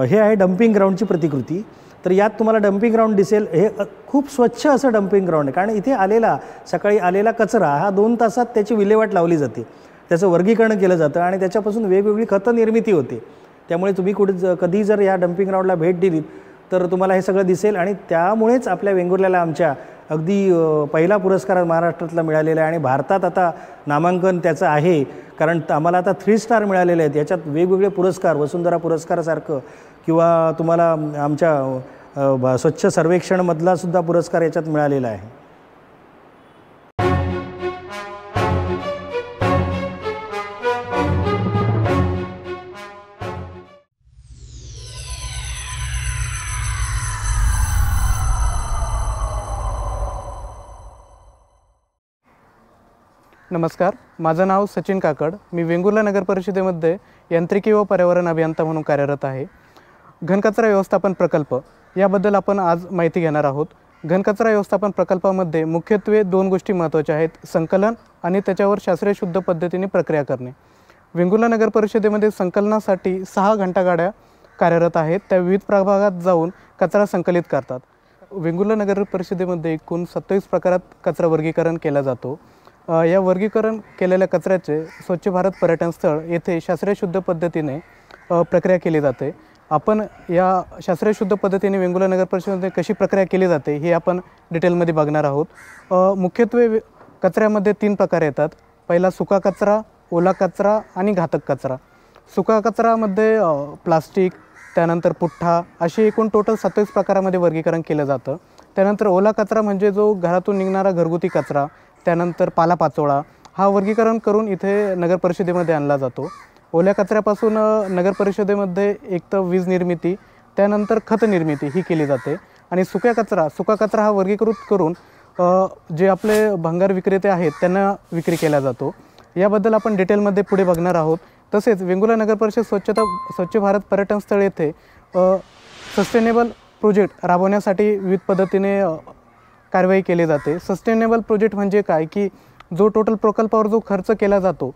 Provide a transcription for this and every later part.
हे आहे डम्पिंग ग्राउंडची प्रतिकृती तर यात तुम्हाला डम्पिंग ग्राउंड दिसेल हे खूप स्वच्छ असं डम्पिंग ग्राउंड आहे कारण इथे आलेला सकाळी आलेला कचरा हा दोन तासात त्याची विल्हेवाट लावली जाते त्याचं वर्गीकरण केलं जातं आणि त्याच्यापासून वेगवेगळी खतं निर्मिती होते त्यामुळे तुम्ही कुठे कधी जर या डम्पिंग ग्राउंडला भेट दिलीत तर तुम्हाला हे सगळं दिसेल आणि त्यामुळेच आपल्या वेंगुर्ल्याला आमच्या अगदी पहिला पुरस्कार महाराष्ट्रातला मिळालेला आहे आणि भारतात आता नामांकन त्याचं आहे कारण आम्हाला आता थ्री स्टार मिळालेले आहेत याच्यात वेगवेगळे पुरस्कार वसुंधरा पुरस्कारासारखं किंवा तुम्हाला आमच्या स्वच्छ सर्वेक्षणमधलासुद्धा पुरस्कार याच्यात मिळालेला आहे नमस्कार माझं नाव सचिन काकड मी वेंगुर्ला नगर परिषदेमध्ये यांत्रिकी व पर्यावरण अभियंता म्हणून कार्यरत आहे घनकचरा व्यवस्थापन प्रकल्प याबद्दल आपण आज माहिती घेणार आहोत घनकचरा व्यवस्थापन प्रकल्पामध्ये मुख्यत्वे दोन गोष्टी महत्त्वाच्या आहेत संकलन आणि त्याच्यावर शास्त्रीय शुद्ध पद्धतीने प्रक्रिया करणे वेंगुर्ला नगर परिषदेमध्ये संकलनासाठी सहा घंटा गाड्या कार्यरत आहेत त्या विविध प्रभागात जाऊन कचरा संकलित करतात वेंगुर्ला नगर परिषदेमध्ये एकूण सत्तावीस प्रकारात कचरा वर्गीकरण केला जातो या वर्गीकरण केलेल्या कचऱ्याचे स्वच्छ भारत पर्यटन स्थळ येथे शास्त्रीय शुद्ध पद्धतीने प्रक्रिया केली जाते आपण या शास्त्रीय शुद्ध पद्धतीने वेंगुला नगर परिषदेमध्ये कशी प्रक्रिया केली जाते हे आपण डिटेलमध्ये बघणार आहोत मुख्यत्वे कचऱ्यामध्ये तीन प्रकार येतात पहिला सुका कचरा ओला कचरा आणि घातक कचरा सुका कचरामध्ये प्लास्टिक त्यानंतर पुठ्ठा असे एकूण टोटल सत्तावीस प्रकारामध्ये वर्गीकरण केलं जातं त्यानंतर ओला कचरा म्हणजे जो घरातून निघणारा घरगुती कचरा त्यानंतर पालापाचोळा हा वर्गीकरण करून इथे नगर परिषदेमध्ये आणला जातो ओल्या कचऱ्यापासून नगर परिषदेमध्ये एक तर वीज निर्मिती त्यानंतर खत निर्मिती ही केली जाते आणि सुक्या कचरा सुका कचरा हा वर्गीकृत करून जे आपले भंगार विक्रेते आहेत त्यांना विक्री केला जातो याबद्दल आपण डिटेलमध्ये पुढे बघणार आहोत तसेच वेंगुला नगर परिषद स्वच्छता स्वच्छ भारत पर्यटनस्थळ येथे सस्टेनेबल प्रोजेक्ट राबवण्यासाठी विविध पद्धतीने कारवाई केली जाते सस्टेनेबल प्रोजेक्ट म्हणजे काय की जो टोटल प्रकल्पावर जो खर्च केला जातो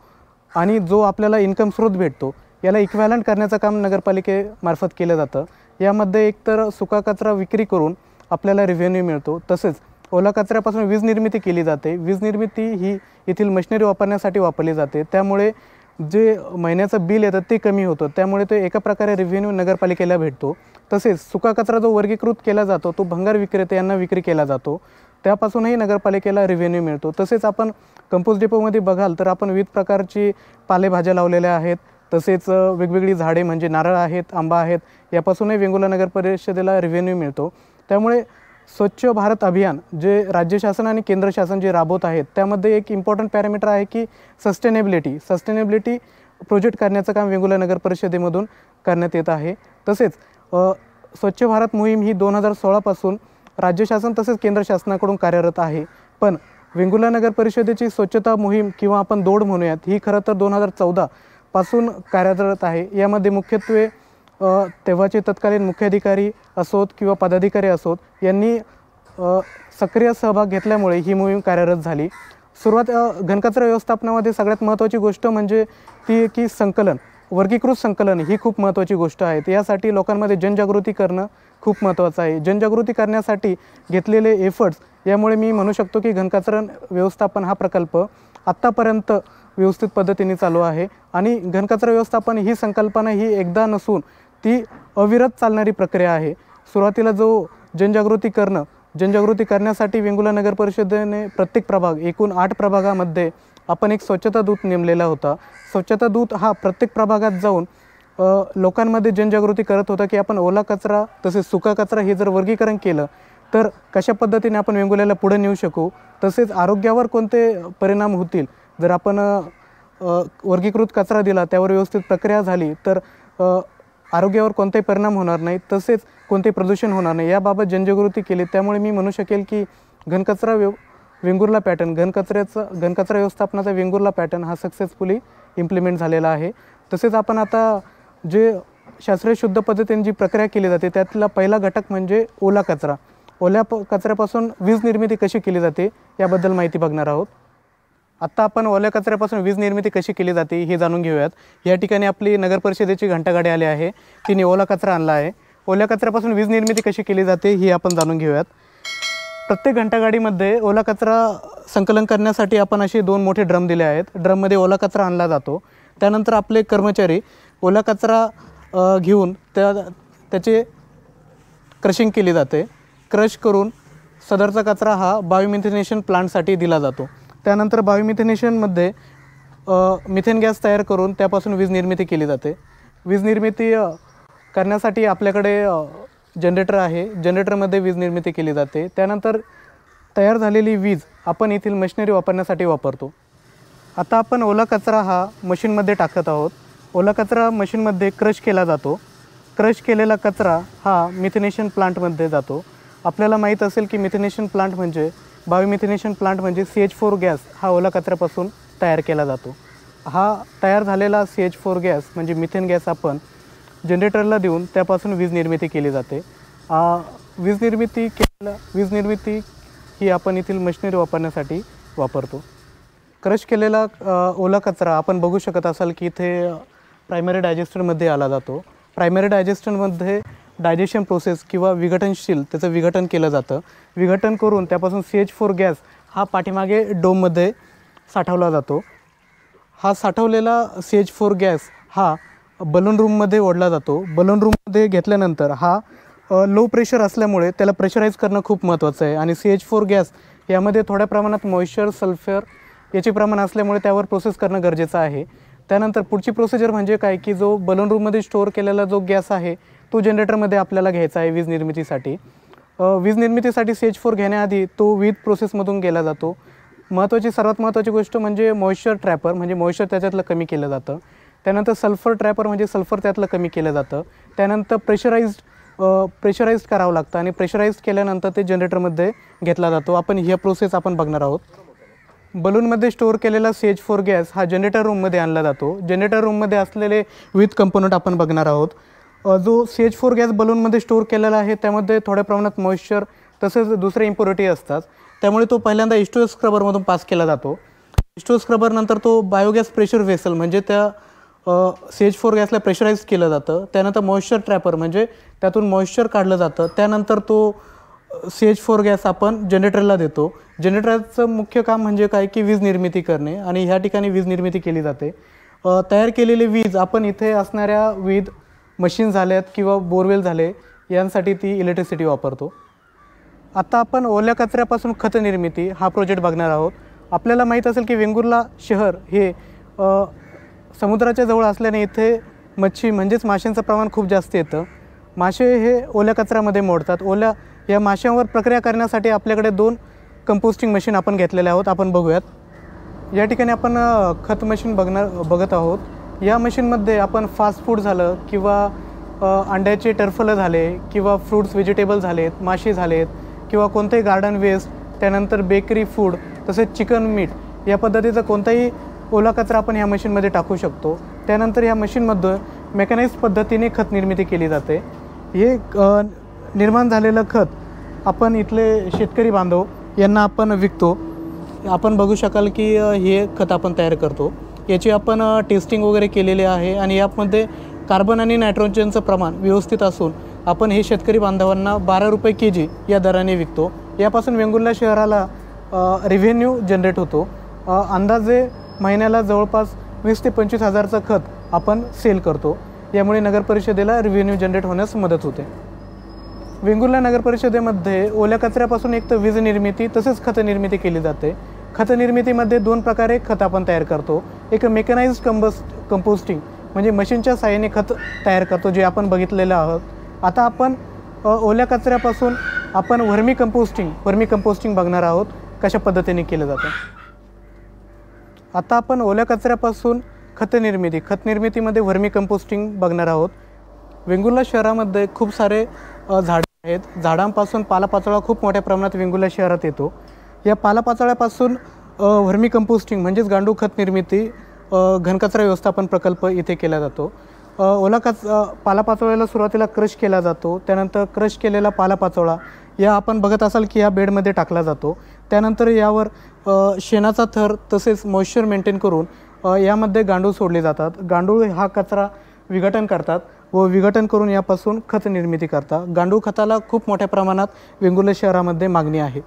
आणि जो आपल्याला इन्कम स्रोत भेटतो याला इक्वॅलंट करण्याचं काम नगरपालिकेमार्फत केलं जातं यामध्ये एकतर सुका कचरा विक्री करून आपल्याला रिव्हेन्यू मिळतो तसेच ओला कचऱ्यापासून वीज निर्मिती केली जाते वीज निर्मिती ही येथील मशिनरी वापरण्यासाठी वापरली जाते त्यामुळे जे महिन्याचं बिल येतं ते कमी होतं त्यामुळे तो एका प्रकारे रेव्हेन्यू नगरपालिकेला भेटतो तसेच सुका कचरा जो वर्गीकृत केला जातो तो भंगार विक्रेते यांना विक्री केला जातो त्यापासूनही नगरपालिकेला रेव्हेन्यू मिळतो तसेच आपण कंपोस्ट डेपोमध्ये बघाल तर आपण विविध प्रकारची पालेभाज्या लावलेल्या आहेत तसेच वेगवेगळी झाडे म्हणजे नारळ आहेत आंबा आहेत यापासूनही वेंगुला नगर परिषदेला रेव्हेन्यू मिळतो त्यामुळे स्वच्छ भारत अभियान जे राज्य शासन आणि केंद्र शासन जे राबवत आहेत त्यामध्ये एक इम्पॉर्टंट पॅरामीटर आहे की सस्टेनेबिलिटी सस्टेनेबिलिटी प्रोजेक्ट करण्याचं काम वेंगुला नगर परिषदेमधून करण्यात येत आहे तसेच स्वच्छ भारत मोहीम ही दोन हजार सोळापासून राज्य शासन तसेच केंद्र शासनाकडून कार्यरत आहे पण वेंगुला नगर परिषदेची स्वच्छता मोहीम किंवा आपण दौड म्हणूयात ही खरं तर दोन हजार चौदापासून कार्यरत आहे यामध्ये मुख्यत्वे तेव्हाचे तत्कालीन मुख्याधिकारी असोत किंवा पदाधिकारी असोत यांनी सक्रिय सहभाग घेतल्यामुळे ही मोहीम कार्यरत झाली सुरुवात घनकचरा व्यवस्थापनामध्ये सगळ्यात महत्त्वाची गोष्ट म्हणजे ती की संकलन वर्गीकृत संकलन ही खूप महत्त्वाची गोष्ट आहे यासाठी लोकांमध्ये जनजागृती करणं खूप महत्त्वाचं आहे जनजागृती करण्यासाठी घेतलेले एफर्ट्स यामुळे मी म्हणू शकतो की घनकचरा व्यवस्थापन हा प्रकल्प आत्तापर्यंत व्यवस्थित पद्धतीने चालू आहे आणि घनकचरा व्यवस्थापन ही संकल्पना ही एकदा नसून ती अविरत चालणारी प्रक्रिया आहे सुरुवातीला जो जनजागृती करणं जनजागृती करण्यासाठी वेंगुला नगर परिषदेने प्रत्येक प्रभाग एकूण आठ प्रभागामध्ये आपण एक स्वच्छता दूत नेमलेला होता स्वच्छता दूत हा प्रत्येक प्रभागात जाऊन लोकांमध्ये जनजागृती करत होता की आपण ओला कचरा तसेच सुका कचरा हे जर वर्गीकरण केलं तर कशा पद्धतीने आपण वेंगुल्याला पुढे नेऊ शकू तसेच आरोग्यावर कोणते परिणाम होतील जर आपण वर्गीकृत कचरा दिला त्यावर व्यवस्थित प्रक्रिया झाली तर आरोग्यावर कोणताही परिणाम होणार नाही तसेच कोणते प्रदूषण होणार नाही याबाबत जनजागृती केली त्यामुळे मी म्हणू शकेल की घनकचरा व्यव वेंगुर्ला पॅटर्न घनकचऱ्याचा घनकचरा व्यवस्थापनाचा वेंगुर्ला पॅटर्न हा सक्सेसफुली इम्प्लिमेंट झालेला आहे तसेच आपण आता जे शास्त्रीय शुद्ध पद्धतीने जी प्रक्रिया केली जाते त्यातला पहिला घटक म्हणजे ओला कचरा ओल्या प कचऱ्यापासून वीज निर्मिती कशी केली जाते याबद्दल माहिती बघणार आहोत आत्ता आपण ओल्या कचऱ्यापासून वीज निर्मिती कशी केली जाते हे जाणून घेऊयात या ठिकाणी आपली नगर परिषदेची घंटागाडी आली आहे तिने ओला कचरा आणला आहे ओल्या कचऱ्यापासून वीज निर्मिती कशी केली जाते ही आपण जाणून घेऊयात प्रत्येक घंटागाडीमध्ये ओला कचरा संकलन करण्यासाठी आपण असे दोन मोठे ड्रम दिले आहेत ड्रममध्ये ओला कचरा आणला जातो त्यानंतर आपले कर्मचारी ओला कचरा घेऊन त्या त्याचे क्रशिंग केली जाते क्रश करून सदरचा कचरा हा बायोमिथिनेशन प्लांटसाठी दिला जातो त्यानंतर मिथेनेशनमध्ये मिथेन गॅस तयार करून त्यापासून वीज निर्मिती केली जाते वीज निर्मिती करण्यासाठी आपल्याकडे जनरेटर आहे जनरेटरमध्ये वीज निर्मिती केली जाते त्यानंतर तयार झालेली वीज आपण येथील मशिनरी वापरण्यासाठी वापरतो आता आपण ओला कचरा हा मशीनमध्ये टाकत आहोत ओला कचरा मशीनमध्ये क्रश केला जातो क्रश केलेला कचरा हा मिथेनेशन प्लांटमध्ये जातो आपल्याला माहीत असेल की मिथेनेशन प्लांट म्हणजे बायोमिथिनेशन प्लांट म्हणजे सी एच फोर गॅस हा ओला कचऱ्यापासून तयार केला जातो हा तयार झालेला सी एच फोर गॅस म्हणजे मिथेन गॅस आपण जनरेटरला देऊन त्यापासून वीज निर्मिती केली जाते वीज निर्मिती केलं वीज निर्मिती ही आपण येथील मशिनरी वापरण्यासाठी वापरतो क्रश केलेला ओला कचरा आपण बघू शकत असाल की इथे प्रायमरी डायजेस्टनमध्ये आला जातो प्रायमरी डायजेस्टनमध्ये डायजेशन प्रोसेस किंवा विघटनशील त्याचं विघटन केलं जातं विघटन करून त्यापासून सी एच फोर गॅस हा पाठीमागे डोममध्ये साठवला जातो हा साठवलेला सी एच फोर गॅस हा बलून रूममध्ये ओढला जातो बलून रूममध्ये घेतल्यानंतर हा लो प्रेशर असल्यामुळे त्याला प्रेशराईज करणं खूप महत्त्वाचं आहे आणि सी एच फोर गॅस यामध्ये थोड्या प्रमाणात मॉइश्चर सल्फर याचे प्रमाण असल्यामुळे त्यावर प्रोसेस करणं गरजेचं आहे त्यानंतर पुढची प्रोसिजर म्हणजे काय की जो बलून रूममध्ये स्टोअर केलेला जो गॅस आहे तो जनरेटरमध्ये आपल्याला घ्यायचा आहे वीज निर्मितीसाठी वीज निर्मितीसाठी सेज फोर घेण्याआधी तो वीज प्रोसेसमधून केला जातो महत्त्वाची सर्वात महत्त्वाची गोष्ट म्हणजे मॉइश्चर ट्रॅपर म्हणजे मॉइश्चर त्याच्यातलं कमी केलं जातं त्यानंतर सल्फर ट्रॅपर म्हणजे सल्फर त्यातलं कमी केलं जातं त्यानंतर प्रेशराईज्ड प्रेशराइज करावं लागतं आणि प्रेशराइज केल्यानंतर ते जनरेटरमध्ये घेतला जातो आपण ह्या प्रोसेस आपण बघणार आहोत बलूनमध्ये स्टोअर केलेला सेज फोर गॅस हा जनरेटर रूममध्ये आणला जातो जनरेटर रूममध्ये असलेले विविध कंपोनंट आपण बघणार आहोत जो सी एच फोर गॅस बलूनमध्ये स्टोअर केलेला आहे त्यामध्ये थोड्या प्रमाणात मॉइश्चर तसेच दुसरे इम्प्युरिटी असतात त्यामुळे तो पहिल्यांदा इस्टो स्क्रबरमधून पास केला जातो इस्टो स्क्रबरनंतर तो बायोगॅस प्रेशर वेसल म्हणजे त्या सी एच फोर गॅसला प्रेशराईज केलं जातं त्यानंतर मॉइश्चर ट्रॅपर म्हणजे त्यातून मॉइश्चर काढलं जातं त्यानंतर तो सी एच फोर गॅस आपण जनरेटरला देतो जनरेटरचं मुख्य काम म्हणजे काय की वीज निर्मिती करणे आणि ह्या ठिकाणी वीज निर्मिती केली जाते तयार केलेली वीज आपण इथे असणाऱ्या विविध मशीन झाल्यात किंवा बोरवेल झाले यांसाठी ती इलेक्ट्रिसिटी वापरतो आता आपण ओल्या कचऱ्यापासून खत निर्मिती हा प्रोजेक्ट बघणार आहोत आपल्याला माहीत असेल की वेंगुर्ला शहर हे समुद्राच्या जवळ असल्याने इथे मच्छी म्हणजेच माशांचं प्रमाण खूप जास्त येतं मासे हे ओल्या कचऱ्यामध्ये मोडतात ओल्या या माशांवर प्रक्रिया करण्यासाठी आपल्याकडे दोन कंपोस्टिंग मशीन आपण घेतलेले आहोत आपण बघूयात या ठिकाणी आपण खत मशीन बघणार बघत आहोत या मशीनमध्ये आपण फास्ट फूड झालं किंवा अंड्याचे टर्फलं झाले किंवा फ्रूट्स व्हेजिटेबल झालेत मासे झालेत किंवा कोणतंही गार्डन वेस्ट त्यानंतर बेकरी फूड तसेच चिकन मीठ या पद्धतीचा कोणताही ओला कचरा आपण ह्या मशीनमध्ये टाकू शकतो त्यानंतर ह्या मशीनमध्ये मेकॅनाइज पद्धतीने खत निर्मिती केली जाते हे निर्माण झालेलं खत आपण इथले शेतकरी बांधव यांना आपण विकतो आपण बघू शकाल की हे खत आपण तयार करतो याची आपण टेस्टिंग वगैरे केलेली आहे आणि यामध्ये कार्बन आणि नायट्रोजनचं प्रमाण व्यवस्थित असून आपण हे शेतकरी बांधवांना बारा रुपये के जी या दराने विकतो यापासून वेंगुर्ला शहराला रिव्हेन्यू जनरेट होतो अंदाजे महिन्याला जवळपास वीस ते पंचवीस हजारचं खत आपण सेल करतो यामुळे नगरपरिषदेला रिव्हेन्यू जनरेट होण्यास मदत होते वेंगुर्ला नगरपरिषदेमध्ये ओल्या कचऱ्यापासून एक तर वीज निर्मिती तसेच खतनिर्मिती केली जाते खतनिर्मितीमध्ये दोन प्रकारे खत आपण तयार करतो एक मेकनाइज कंबस कंपोस्टिंग म्हणजे मशीनच्या साहाय्याने खत तयार करतो जे आपण बघितलेलं आहोत आता आपण ओल्या कचऱ्यापासून आपण वर्मी कंपोस्टिंग वर्मी कंपोस्टिंग बघणार आहोत कशा पद्धतीने केलं जातं आता आपण ओल्या कचऱ्यापासून खतनिर्मिती खतनिर्मितीमध्ये वर्मी कंपोस्टिंग बघणार आहोत वेंगुर्ला शहरामध्ये खूप सारे झाडं आहेत झाडांपासून पालापाचोळा खूप मोठ्या प्रमाणात वेंगुर्ला शहरात येतो या पालापाचोळ्यापासून व्हर्मी कंपोस्टिंग म्हणजेच गांडूळ खत निर्मिती घनकचरा व्यवस्थापन प्रकल्प इथे केला जातो ओला कचरा पालापाचोळ्याला सुरुवातीला क्रश केला जातो त्यानंतर क्रश केलेला पालापाचोळा या आपण बघत असाल की या बेडमध्ये टाकला जातो त्यानंतर यावर शेणाचा थर तसेच मॉइश्चर मेंटेन करून यामध्ये गांडूळ सोडले जातात गांडूळ हा कचरा विघटन करतात व विघटन करून यापासून खत निर्मिती करतात गांडूळ खताला खूप मोठ्या प्रमाणात वेंगुर्ले शहरामध्ये मागणी आहे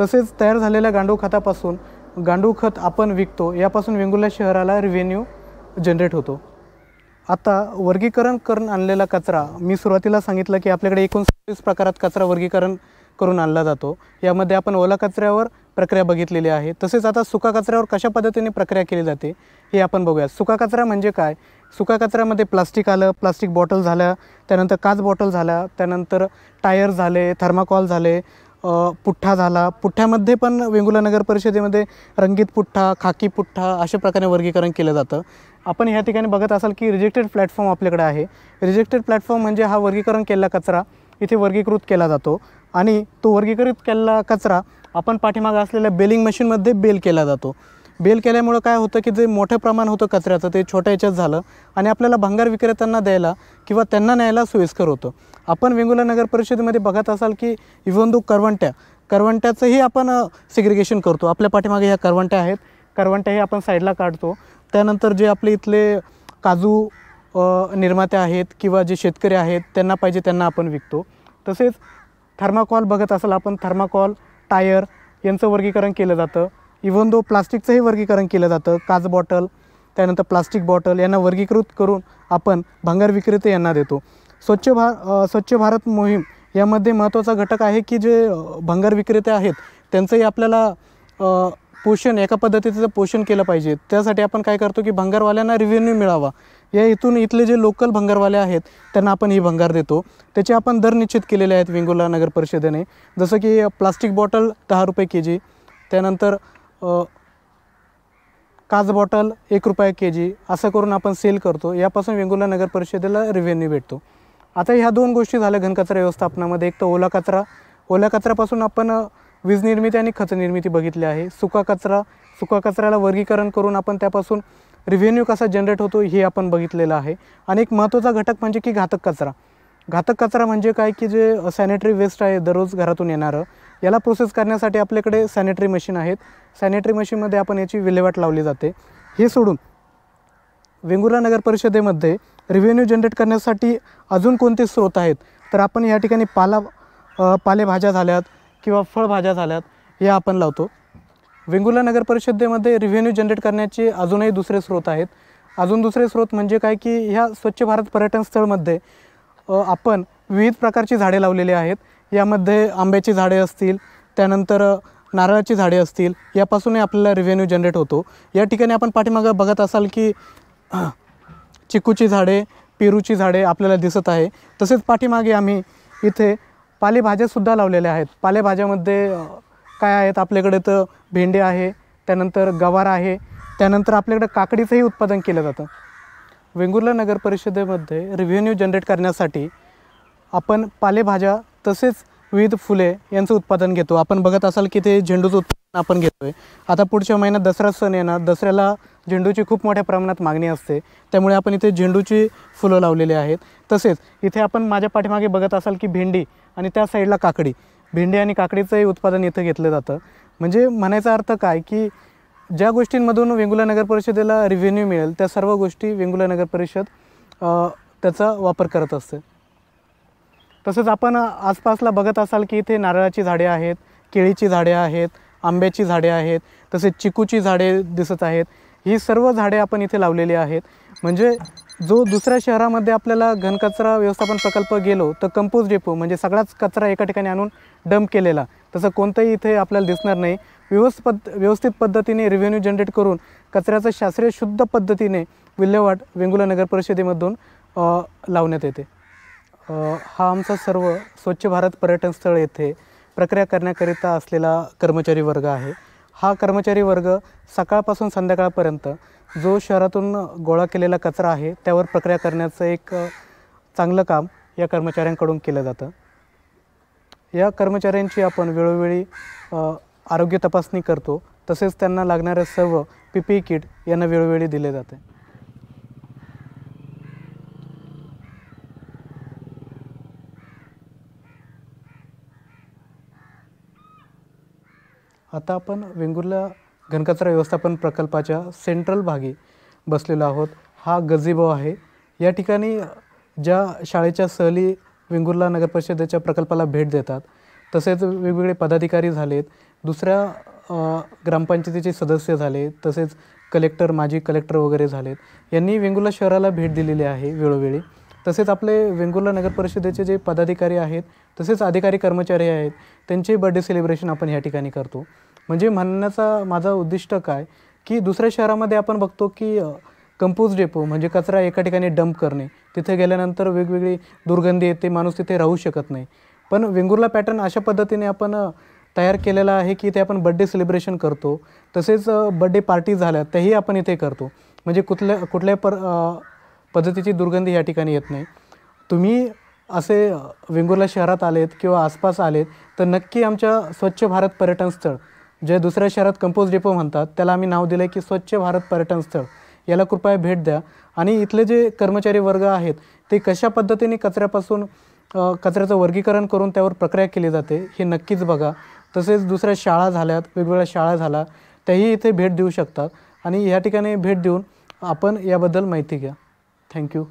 तसेच तयार झालेल्या गांडूळ खतापासून गांडूळ खत आपण विकतो यापासून वेंगुर्ला शहराला रिव्हेन्यू जनरेट होतो आता वर्गीकरण करून आणलेला कचरा मी सुरुवातीला सांगितलं की आपल्याकडे एकोणसत्तीस प्रकारात कचरा वर्गीकरण करून आणला जातो यामध्ये आपण ओला कचऱ्यावर प्रक्रिया बघितलेली आहे तसेच आता सुका कचऱ्यावर कशा पद्धतीने प्रक्रिया केली जाते हे आपण बघूया सुका कचरा म्हणजे काय सुका कचऱ्यामध्ये प्लास्टिक आलं प्लास्टिक बॉटल झाल्या त्यानंतर काच बॉटल झाल्या त्यानंतर टायर झाले थर्माकॉल झाले पुठ्ठा झाला पुठ्ठ्यामध्ये पण वेंगुला नगर परिषदेमध्ये रंगीत पुठ्ठा खाकी पुठ्ठा अशा प्रकारे वर्गीकरण केलं जातं आपण ह्या ठिकाणी बघत असाल की रिजेक्टेड प्लॅटफॉर्म आपल्याकडे आहे रिजेक्टेड प्लॅटफॉर्म म्हणजे हा वर्गीकरण केलेला कचरा इथे वर्गीकृत केला जातो आणि तो वर्गीकृत केलेला कचरा आपण पाठीमागं असलेल्या बेलिंग मशीनमध्ये बेल केला जातो बेल केल्यामुळं काय होतं की जे मोठं प्रमाण होतं कचऱ्याचं ते छोट्या याच्यात झालं आणि आपल्याला भंगार विक्रेत्यांना द्यायला किंवा त्यांना न्यायला सोयीस्कर होतं आपण वेंगुला नगर परिषदेमध्ये बघत असाल की इवन दो करवंट्या करवंट्याचंही आपण सिग्रिगेशन करतो आपल्या पाठीमागे ह्या करवंट्या आहेत करवंट्याही आपण साईडला काढतो त्यानंतर जे आपले इथले काजू निर्माते आहेत किंवा जे शेतकरी आहेत त्यांना पाहिजे त्यांना आपण विकतो तसेच थर्माकॉल बघत असाल आपण थर्माकॉल टायर यांचं वर्गीकरण केलं जातं इव्हन दो प्लास्टिकचंही वर्गीकरण केलं जातं काच बॉटल त्यानंतर प्लास्टिक बॉटल यांना वर्गीकृत करून आपण भंगार विक्रेते यांना देतो स्वच्छ भा स्वच्छ भारत मोहीम यामध्ये महत्त्वाचा घटक आहे की जे भंगार विक्रेते आहेत त्यांचंही आपल्याला पोषण एका पद्धतीचं पोषण केलं पाहिजे त्यासाठी आपण काय करतो की भंगारवाल्यांना रिव्हेन्यू मिळावा या इथून इथले जे लोकल भंगारवाले आहेत त्यांना आपण ही भंगार देतो त्याचे आपण दर निश्चित केलेले आहेत वेंगुर्ला नगर परिषदेने जसं की प्लास्टिक बॉटल दहा रुपये के जी त्यानंतर काच बॉटल एक रुपये के जी असं करून आपण सेल करतो यापासून वेंगुर्ला नगर परिषदेला रेव्हेन्यू भेटतो आता ह्या दोन गोष्टी झाल्या घनकचरा व्यवस्थापनामध्ये एक तर ओला कचरा ओला कचऱ्यापासून आपण वीज निर्मिती आणि खत निर्मिती बघितली आहे सुका कचरा सुका कचऱ्याला वर्गीकरण करून आपण त्यापासून रिव्हेन्यू कसा जनरेट होतो हे आपण बघितलेलं आहे आणि एक महत्त्वाचा घटक म्हणजे की घातक कचरा घातक कचरा म्हणजे काय की जे सॅनिटरी वेस्ट आहे दररोज घरातून येणारं याला प्रोसेस करण्यासाठी आपल्याकडे सॅनिटरी मशीन आहेत सॅनिटरी मशीनमध्ये आपण याची विल्हेवाट लावली जाते हे सोडून वेंगुर्ला नगर परिषदेमध्ये रेव्हेन्यू जनरेट करण्यासाठी अजून कोणते स्रोत आहेत तर आपण या ठिकाणी पाला पालेभाज्या झाल्यात किंवा फळभाज्या झाल्यात हे आपण लावतो वेंगुर्ला नगर परिषदेमध्ये रिव्हेन्यू जनरेट करण्याचे अजूनही दुसरे स्रोत आहेत अजून दुसरे स्रोत म्हणजे काय की ह्या स्वच्छ भारत पर्यटन स्थळमध्ये आपण विविध प्रकारची झाडे लावलेली आहेत यामध्ये आंब्याची झाडे असतील त्यानंतर नारळाची झाडे असतील यापासूनही आपल्याला रेव्हेन्यू जनरेट होतो या ठिकाणी आपण पाठीमागं बघत असाल की चिकूची झाडे पेरूची झाडे आपल्याला दिसत आहे तसेच पाठीमागे आम्ही इथे पालेभाज्यासुद्धा लावलेल्या आहेत पालेभाज्यामध्ये काय आहेत आपल्याकडे तर भेंडे आहे त्यानंतर गवार आहे त्यानंतर आपल्याकडे काकडीचंही उत्पादन केलं जातं वेंगुर्ला नगर परिषदेमध्ये रेव्हेन्यू जनरेट करण्यासाठी आपण पालेभाज्या तसेच विविध फुले यांचं उत्पादन घेतो आपण बघत असाल की ते झेंडूचं उत्पादन आपण घेतो आहे आता पुढच्या महिन्यात दसरा सण येणार दसऱ्याला झेंडूची खूप मोठ्या प्रमाणात मागणी असते त्यामुळे आपण इथे झेंडूची फुलं लावलेली आहेत तसेच इथे आपण माझ्या पाठीमागे बघत असाल की भेंडी आणि त्या साईडला काकडी भेंडी आणि काकडीचंही उत्पादन इथं घेतलं जातं म्हणजे म्हणायचा अर्थ काय की ज्या गोष्टींमधून वेंगुला नगर परिषदेला रिव्हेन्यू मिळेल त्या सर्व गोष्टी वेंगुला नगर परिषद त्याचा वापर करत असते तसंच आपण आसपासला बघत असाल की इथे नारळाची झाडे आहेत केळीची झाडे आहेत आंब्याची झाडे आहेत तसेच चिकूची झाडे दिसत आहेत ही सर्व झाडे आपण इथे लावलेली आहेत म्हणजे जो दुसऱ्या शहरामध्ये आपल्याला घनकचरा व्यवस्थापन प्रकल्प गेलो तर कंपोज डेपो म्हणजे सगळाच कचरा एका ठिकाणी आणून डंप केलेला तसं कोणतंही इथे आपल्याला दिसणार नाही व्यवस्थ पद्ध व्यवस्थित पद्धतीने रेव्हेन्यू जनरेट करून कचऱ्याचं शास्त्रीय शुद्ध पद्धतीने विल्हेवाट वेंगुला नगर परिषदेमधून लावण्यात येते हा आमचा सर्व स्वच्छ भारत पर्यटन स्थळ येथे प्रक्रिया करण्याकरिता असलेला कर्मचारी वर्ग आहे हा कर्मचारी वर्ग सकाळपासून संध्याकाळपर्यंत जो शहरातून गोळा केलेला कचरा आहे त्यावर प्रक्रिया करण्याचं एक चांगलं काम या कर्मचाऱ्यांकडून केलं जातं या कर्मचाऱ्यांची आपण वेळोवेळी आरोग्य तपासणी करतो तसेच त्यांना लागणाऱ्या सर्व पी पी किट यांना वेळोवेळी दिले जाते आता आपण वेंगुर्ला घनकचरा व्यवस्थापन प्रकल्पाच्या सेंट्रल भागी बसलेलो आहोत हा गझीबाव आहे या ठिकाणी ज्या शाळेच्या सहली वेंगुर्ला नगरपरिषदेच्या प्रकल्पाला भेट देतात तसेच वेगवेगळे पदाधिकारी झालेत दुसऱ्या ग्रामपंचायतीचे सदस्य झाले तसेच कलेक्टर माजी कलेक्टर वगैरे झालेत यांनी वेंगुर्ला शहराला भेट दिलेली आहे वेळोवेळी तसेच आपले वेंगुर्ला नगर परिषदेचे जे पदाधिकारी आहेत तसेच अधिकारी कर्मचारी आहेत त्यांचे बर्थडे सेलिब्रेशन आपण या ठिकाणी करतो म्हणजे म्हणण्याचा माझा उद्दिष्ट काय की दुसऱ्या शहरामध्ये आपण बघतो की कंपोज डेपो म्हणजे कचरा एका ठिकाणी डंप करणे तिथे गेल्यानंतर वेगवेगळी दुर्गंधी येते माणूस तिथे राहू शकत नाही पण वेंगुर्ला पॅटर्न अशा पद्धतीने आपण तयार केलेला आहे की ते आपण बड्डे सेलिब्रेशन करतो तसेच बड्डे पार्टी झाल्या तेही आपण इथे करतो म्हणजे कुठल्या कुठल्या पर पद्धतीची दुर्गंधी या ठिकाणी येत नाही तुम्ही असे वेंगुर्ला शहरात आलेत किंवा आसपास आलेत तर नक्की आमच्या स्वच्छ भारत पर्यटन स्थळ जे दुसऱ्या शहरात कंपोज डेपो म्हणतात त्याला आम्ही नाव दिलं आहे की स्वच्छ भारत पर्यटन स्थळ याला कृपया भेट द्या आणि इथले जे कर्मचारी वर्ग आहेत ते कशा पद्धतीने कचऱ्यापासून कचऱ्याचं वर्गीकरण करून त्यावर प्रक्रिया केली जाते हे नक्कीच बघा तसेच दुसऱ्या शाळा झाल्यात वेगवेगळ्या शाळा झाल्या त्याही इथे भेट देऊ शकतात आणि या ठिकाणी भेट देऊन आपण याबद्दल माहिती घ्या Thank you.